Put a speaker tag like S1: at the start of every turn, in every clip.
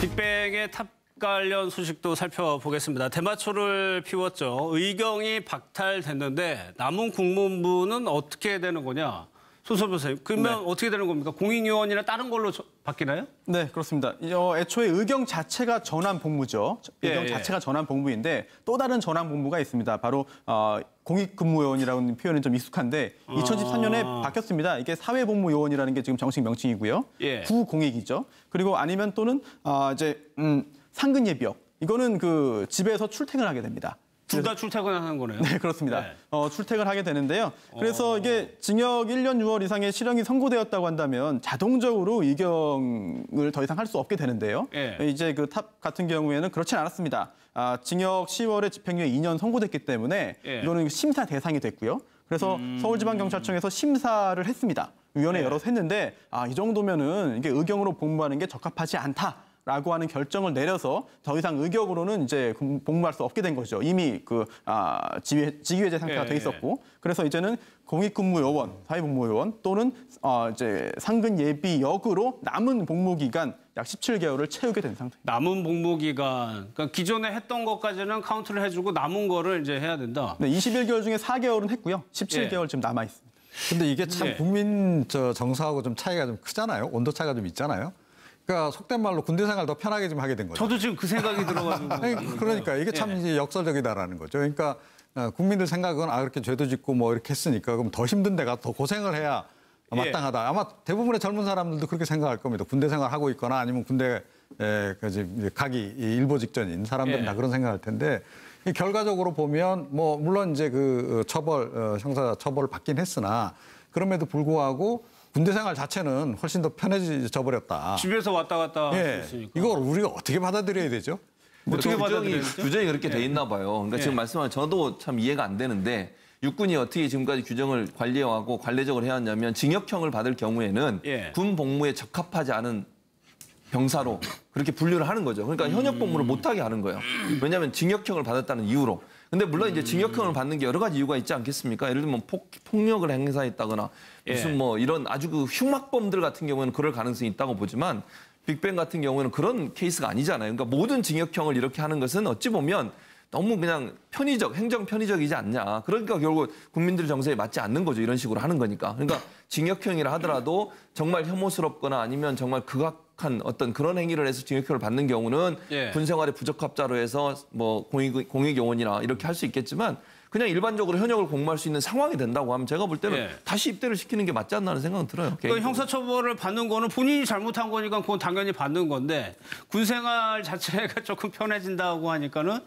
S1: 빅뱅의 탑 관련 소식도 살펴보겠습니다. 대마초를 피웠죠. 의경이 박탈됐는데 남은 국문부는 어떻게 되는 거냐. 손선호 선생님, 그러면 네. 어떻게 되는 겁니까? 공익요원이나 다른 걸로 저, 바뀌나요?
S2: 네, 그렇습니다. 어, 애초에 의경 자체가 전환 복무죠. 예, 의경 예, 자체가 전환 복무인데 또 다른 전환 복무가 있습니다. 바로 어, 공익근무요원이라는 표현은 좀 익숙한데 아... 2013년에 바뀌었습니다. 이게 사회복무요원이라는 게 지금 정식 명칭이고요. 예. 구공익이죠. 그리고 아니면 또는 어, 이제 음, 상근예비역. 이거는 그 집에서 출퇴근하게 됩니다.
S1: 둘다 네. 출퇴근하는 거네요. 네, 그렇습니다. 네. 어, 출퇴근하게
S2: 되는데요. 그래서 어... 이게 징역 1년 6월 이상의 실형이 선고되었다고 한다면 자동적으로 이경을 더 이상 할 수 없게 되는데요. 네. 이제 그 탑 같은 경우에는 그렇진 않았습니다. 아, 징역 10월에 집행유예 2년 선고됐기 때문에 네. 이거는 심사 대상이 됐고요. 그래서 음... 서울지방경찰청에서 심사를 했습니다. 위원회 열어서 예. 했는데 아, 이 정도면은 이게 의경으로 복무하는 게 적합하지 않다. 라고 하는 결정을 내려서 더 이상 의격으로는 이제 복무할 수 없게 된 거죠. 이미 그 아, 지휘, 지휘해제 상태가 예, 돼 예. 있었고. 그래서 이제는 공익근무요원, 사회복무요원 또는 어, 이제 상근 예비 역으로 남은 복무 기간 약 17개월을 채우게 된 상태.
S1: 남은 복무 기간. 그러니까 기존에 했던 것까지는 카운트를 해주고 남은 거를 이제 해야 된다.
S3: 네, 21개월 중에 4개월은 했고요. 17개월
S2: 예. 지금 남아 있습니다.
S3: 근데 이게 참 예. 국민 저 정서하고 좀 차이가 좀 크잖아요. 온도 차이가 좀 있잖아요. 그러니까 속된 말로 군대 생활 더 편하게 좀 하게 된 거죠. 저도 지금 그 생각이 들어가지고. 그러니까 이게 참 예. 역설적이다라는 거죠. 그러니까 어, 국민들 생각은 아 이렇게 죄도 짓고 뭐 이렇게 했으니까 그럼 더 힘든 데가 더 고생을 해야 예. 마땅하다. 아마 대부분의 젊은 사람들도 그렇게 생각할 겁니다. 군대 생활 하고 있거나 아니면 군대 에 그 가기 일보 직전인 사람들은 예. 다 그런 생각할 텐데 결과적으로 보면 뭐 물론 이제 그 어, 처벌 어, 형사 처벌을 받긴 했으나 그럼에도 불구하고 군대 생활 자체는 훨씬 더 편해져 버렸다.
S4: 집에서 왔다 갔다 예. 이걸 우리가 어떻게 받아들여야 되죠? 어떻게 규정이, 규정이 그렇게 예. 돼 있나 봐요. 그러니까 예. 지금 말씀하 저도 참 이해가 안 되는데 육군이 어떻게 지금까지 규정을 관리하고 관례적으로 해왔냐면 징역형을 받을 경우에는 예. 군 복무에 적합하지 않은 병사로 그렇게 분류를 하는 거죠. 그러니까 음. 현역 복무를 못하게 하는 거예요. 왜냐하면 징역형을 받았다는 이유로. 근데 물론 이제 음. 징역형을 받는 게 여러 가지 이유가 있지 않겠습니까? 예를 들면 폭, 폭력을 행사했다거나 예. 무슨 뭐 이런 아주 그 흉악범들 같은 경우에는 그럴 가능성이 있다고 보지만 빅뱅 같은 경우에는 그런 케이스가 아니잖아요. 그러니까 모든 징역형을 이렇게 하는 것은 어찌 보면 너무 그냥 편의적, 행정 편의적이지 않냐. 그러니까 결국 국민들 정서에 맞지 않는 거죠. 이런 식으로 하는 거니까. 그러니까 징역형이라 하더라도 정말 혐오스럽거나 아니면 정말 극악 한 어떤 그런 행위를 해서 징역형을 받는 경우는 예. 군 생활의 부적합자로 해서 뭐 공익 공익 요원이나 이렇게 할 수 있겠지만 그냥 일반적으로 현역을 공모할 수 있는 상황이 된다고 하면 제가 볼 때는 예. 다시 입대를 시키는 게 맞지 않나는 생각은 들어요. 그러니까
S1: 형사처벌을 받는 거는 본인이 잘못한 거니까 그건 당연히 받는 건데 군생활 자체가 조금 편해진다고 하니까는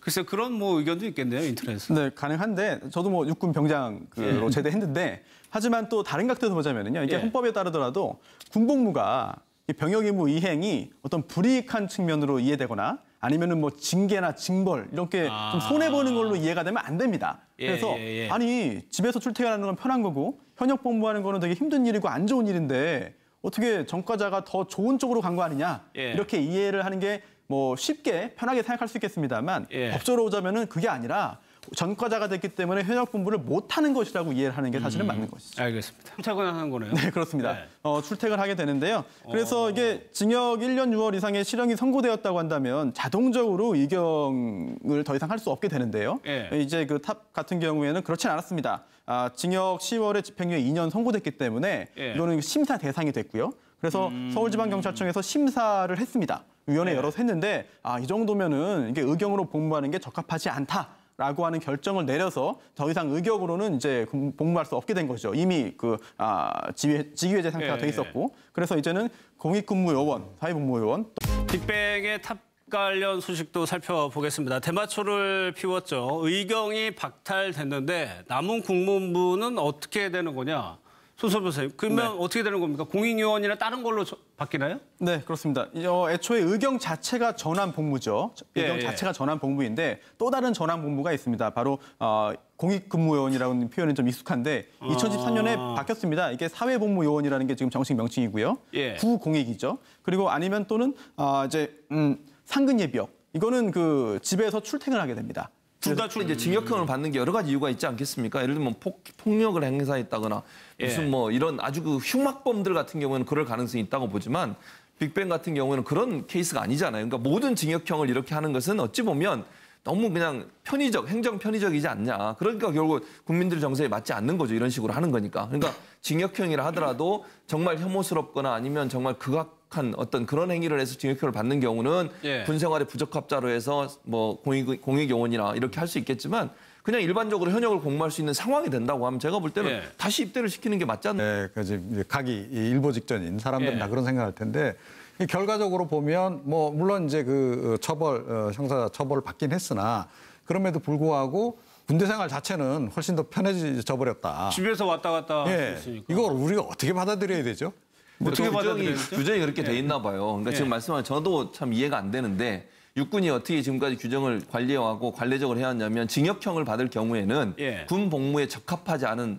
S1: 글쎄 그런 뭐 의견도 있겠네요 인터넷에서.
S2: 네 가능한데 저도 뭐 육군 병장으로 예. 제대했는데 하지만 또 다른 각도에서 보자면요 이게 예. 헌법에 따르더라도 군복무가 병역 의무 이행이 어떤 불이익한 측면으로 이해되거나 아니면은 뭐 징계나 징벌 이렇게 아... 좀 손해 보는 걸로 이해가 되면 안 됩니다. 예, 그래서 예, 예. 아니 집에서 출퇴근하는 건 편한 거고 현역 복무하는 거는 되게 힘든 일이고 안 좋은 일인데 어떻게 전과자가 더 좋은 쪽으로 간 거 아니냐 예. 이렇게 이해를 하는 게 뭐 쉽게 편하게 생각할 수 있겠습니다만 예. 법적으로 보자면은 그게 아니라 전과자가 됐기 때문에 현역 분부를 못하는 것이라고 이해를 하는 게 사실은 음, 맞는
S1: 것이죠. 알겠습니다. 출퇴근하는 거네요. 네, 그렇습니다.
S2: 네. 어, 출퇴근하게 을 되는데요. 어. 그래서 어... 이게 징역 1년 6월 이상의 실형이 선고되었다고 한다면 자동적으로 이경을 더 이상 할 수 없게 되는데요. 네. 이제 그 탑 같은 경우에는 그렇진 않았습니다. 아, 징역 10월에 집행유예 2년 선고됐기 때문에 네. 이거는 심사 대상이 됐고요. 그래서 음... 서울지방경찰청에서 심사를 했습니다. 위원회 열어서 예. 했는데 아, 이 정도면은 이게 의경으로 복무하는 게 적합하지 않다. 라고 하는 결정을 내려서 더 이상 의격으로는 이제 복무할 수 없게 된 거죠. 이미 그 아, 지휘, 지휘해제 상태가 돼 예, 예. 있었고. 그래서 이제는 공익근무요원, 사회복무요원.
S1: 빅뱅의 탑 관련 소식도 살펴보겠습니다. 대마초를 피웠죠. 의경이 박탈됐는데 남은 국무부는 어떻게 되는 거냐. 손선 변호사님, 그러면 네. 어떻게 되는 겁니까? 공익요원이나 다른 걸로 저, 바뀌나요?
S2: 네, 그렇습니다. 어, 애초에 의경 자체가 전환 복무죠. 의경 예, 예. 자체가 전환 복무인데 또 다른 전환 복무가 있습니다. 바로 어, 공익근무요원이라는 표현은 좀 익숙한데 아... 2014년에 바뀌었습니다. 이게 사회복무요원이라는 게 지금 정식 명칭이고요. 예. 구공익이죠. 그리고 아니면 또는 어, 이제 음, 상근예비역. 이거는 그 집에서 출퇴근하게 됩니다.
S4: 둘다 출 이제 징역형을 받는 게 여러 가지 이유가 있지 않겠습니까? 예를 들면 폭, 폭력을 행사했다거나 무슨 예. 뭐 이런 아주 그 흉악범들 같은 경우에는 그럴 가능성이 있다고 보지만 빅뱅 같은 경우에는 그런 케이스가 아니잖아요. 그러니까 모든 징역형을 이렇게 하는 것은 어찌 보면 너무 그냥 편의적, 행정 편의적이지 않냐. 그러니까 결국 국민들 정서에 맞지 않는 거죠. 이런 식으로 하는 거니까. 그러니까 징역형이라 하더라도 정말 혐오스럽거나 아니면 정말 극악한 어떤 그런 행위를 해서 징역형을 받는 경우는 예. 군 생활에 부적합자로 해서 뭐 공익, 공익용원이나 이렇게 할 수 있겠지만 그냥 일반적으로 현역을 공모할 수 있는 상황이 된다고 하면 제가 볼 때는 예. 다시 입대를 시키는 게 맞지 않나. 예, 네,
S3: 그러니 이제 가이 일보 직전인 사람들은 예. 다 그런 생각할 텐데 결과적으로 보면 뭐 물론 이제 그 어, 처벌 어, 형사 처벌을 받긴 했으나 그럼에도 불구하고 군대 생활 자체는 훨씬 더 편해져 버렸다. 집에서
S4: 왔다 갔다 예. 있으니까. 이걸 우리가 어떻게 받아들여야 되죠? 어떻게 규정이, 규정이 그렇게 예. 돼 있나 봐요. 그러니까 예. 지금 말씀하신 저도 참 이해가 안 되는데 육군이 어떻게 지금까지 규정을 관리해고 관례적으로 해왔냐면 징역형을 받을 경우에는 예. 군 복무에 적합하지 않은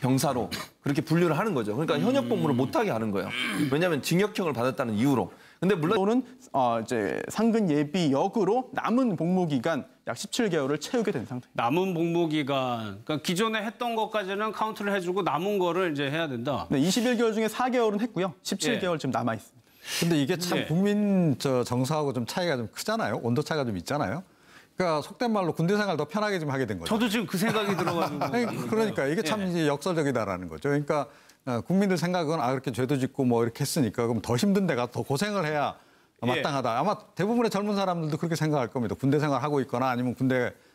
S4: 병사로 그렇게 분류를 하는 거죠. 그러니까 현역 복무를 음. 못하게 하는 거예요. 왜냐하면 징역형을 받았다는 이유로. 근데 물론 또는 어, 이제 상근 예비 역으로 남은 복무 기간 약 17개월을 채우게 된
S1: 상태. 남은 복무 기간. 그러니까 기존에 했던 것까지는 카운트를 해주고 남은 거를 이제 해야 된다.
S3: 네, 21개월 중에 4개월은 했고요. 17개월 예. 지금 남아 있습니다. 근데 이게 참 예. 국민 저 정서하고 좀 차이가 좀 크잖아요. 온도 차가 좀 있잖아요. 그러니까 속된 말로 군대 생활 더 편하게 좀 하게 된 거죠. 저도 지금 그 생각이 들어가지고. 그러니까 이게 참 예. 역설적이다라는 거죠. 그러니까 어, 국민들 생각은 아 그렇게 죄도 짓고 뭐 이렇게 했으니까 그럼 더 힘든 데가 더 고생을 해야 예. 마땅하다. 예. 아마 대부분의 젊은 사람들도 그렇게 생각할 겁니다. 군대 생활 하고 있거나 아니면 군대